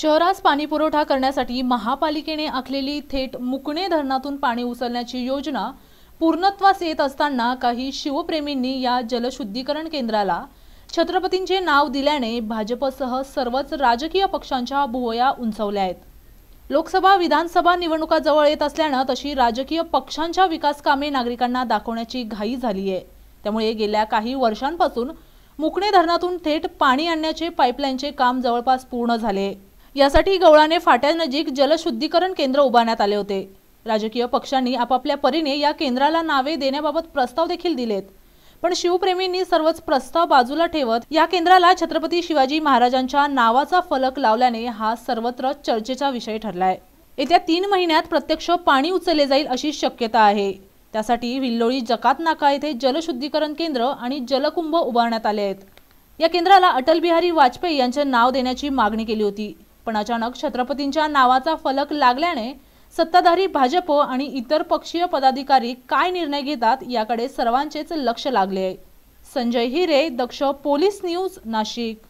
शहरास पुरवठा करण्यासाठी महापालिकेने आखलेली थेट मुकणे धरणातून पाणी उचलण्याची योजना पूर्णत्वास येत असताना काही शिवप्रेमींनी या जलशुद्धीकरण केंद्राला छत्रपतींचे नाव दिल्याने भाजपसह सर्वच राजकीय पक्षांच्या भुवया उंचवल्या आहेत लोकसभा विधानसभा निवडणुकाजवळ येत असल्यानं तशी राजकीय पक्षांच्या विकास कामे नागरिकांना दाखवण्याची घाई झाली आहे त्यामुळे गेल्या काही वर्षांपासून मुकणे धरणातून थेट पाणी आणण्याचे पाईपलाईनचे काम जवळपास पूर्ण झाले यासाठी गवळाने फाट्यानजीक जलशुद्धीकरण केंद्र उभारण्यात आले होते राजकीय पक्षांनी आपापल्या परीने या केंद्राला नावे देण्याबाबत प्रस्ताव देखील दिलेत पण शिवप्रेमींनी सर्वच प्रस्ताव बाजूला ठेवत या केंद्राला छत्रपती शिवाजी महाराजांच्या नावाचा फलक लावल्याने हा सर्वत्र चर्चेचा विषय ठरलाय येत्या तीन महिन्यात प्रत्यक्ष पाणी उचलले जाईल अशी शक्यता आहे त्यासाठी विल्लोळी जकात नाका येथे जलशुद्धीकरण केंद्र आणि जलकुंभ उभारण्यात आले आहेत या केंद्राला अटल बिहारी वाजपेयी यांचे नाव देण्याची मागणी केली होती पण अचानक छत्रपतींच्या नावाचा फलक लागल्याने सत्ताधारी भाजप आणि इतर पक्षीय पदाधिकारी काय निर्णय घेतात याकडे सर्वांचेच लक्ष लागले आहे संजय हिरे दक्ष पोलीस न्यूज नाशिक